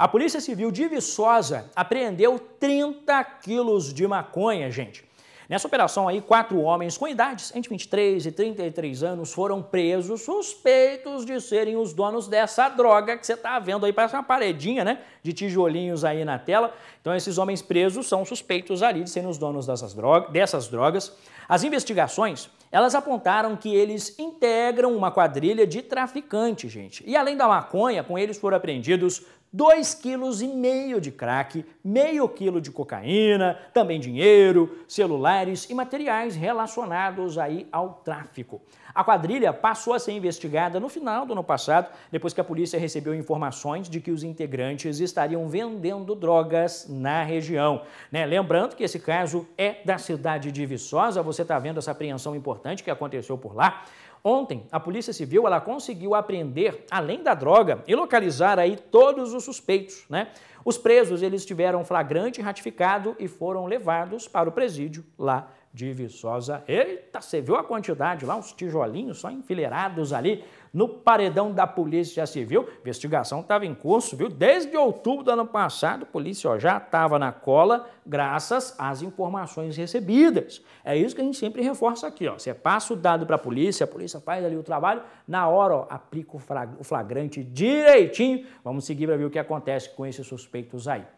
A Polícia Civil de Viçosa apreendeu 30 quilos de maconha, gente. Nessa operação aí, quatro homens com idades entre 23 e 33 anos foram presos suspeitos de serem os donos dessa droga que você está vendo aí, parece uma paredinha, né, de tijolinhos aí na tela. Então esses homens presos são suspeitos ali de serem os donos dessas, droga, dessas drogas. As investigações, elas apontaram que eles integram uma quadrilha de traficantes, gente. E além da maconha, com eles foram apreendidos 2,5 kg de crack, meio quilo de cocaína, também dinheiro, celulares e materiais relacionados aí ao tráfico. A quadrilha passou a ser investigada no final do ano passado, depois que a polícia recebeu informações de que os integrantes estariam vendendo drogas na região. Né? Lembrando que esse caso é da cidade de Viçosa, você está vendo essa apreensão importante que aconteceu por lá. Ontem, a Polícia Civil ela conseguiu apreender, além da droga, e localizar aí todos os suspeitos, né? Os presos, eles tiveram flagrante ratificado e foram levados para o presídio lá de Viçosa. Eita! Tá, você viu a quantidade lá, uns tijolinhos só enfileirados ali no paredão da Polícia Civil. viu? investigação estava em curso, viu? Desde outubro do ano passado, a polícia ó, já estava na cola, graças às informações recebidas. É isso que a gente sempre reforça aqui, ó. Você passa o dado para a polícia, a polícia faz ali o trabalho, na hora, ó, aplica o flagrante direitinho. Vamos seguir para ver o que acontece com esses suspeitos aí.